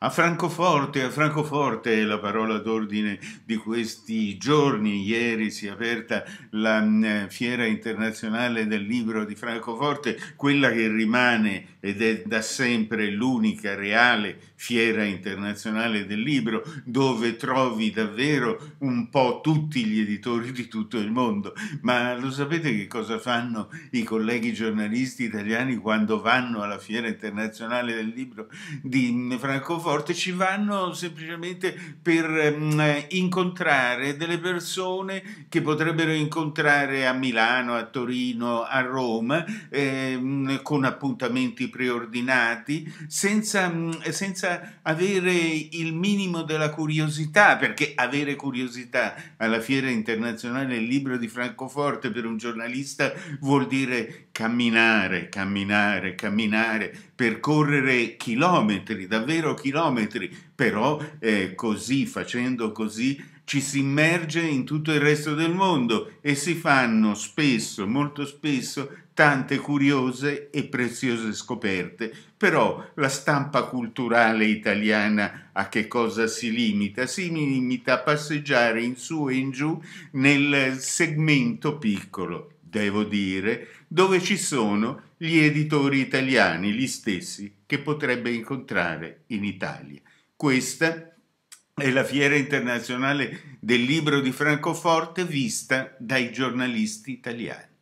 A Francoforte, a Francoforte è la parola d'ordine di questi giorni. Ieri si è aperta la eh, fiera internazionale del libro di Francoforte, quella che rimane ed è da sempre l'unica reale fiera internazionale del libro, dove trovi davvero un po' tutti gli editori di tutto il mondo. Ma lo sapete che cosa fanno i colleghi giornalisti italiani quando vanno alla fiera internazionale del libro di mm, Francoforte? forte ci vanno semplicemente per ehm, incontrare delle persone che potrebbero incontrare a Milano, a Torino, a Roma, ehm, con appuntamenti preordinati, senza, mm, senza avere il minimo della curiosità, perché avere curiosità alla Fiera Internazionale del Libro di Francoforte per un giornalista vuol dire camminare, camminare, camminare, percorrere chilometri, davvero chilometri chilometri, però eh, così, facendo così, ci si immerge in tutto il resto del mondo e si fanno spesso, molto spesso, tante curiose e preziose scoperte. Però la stampa culturale italiana a che cosa si limita? Si limita a passeggiare in su e in giù nel segmento piccolo, devo dire, dove ci sono gli editori italiani, gli stessi che potrebbe incontrare in Italia. Questa è è la Fiera internazionale del libro di Francoforte vista dai giornalisti italiani.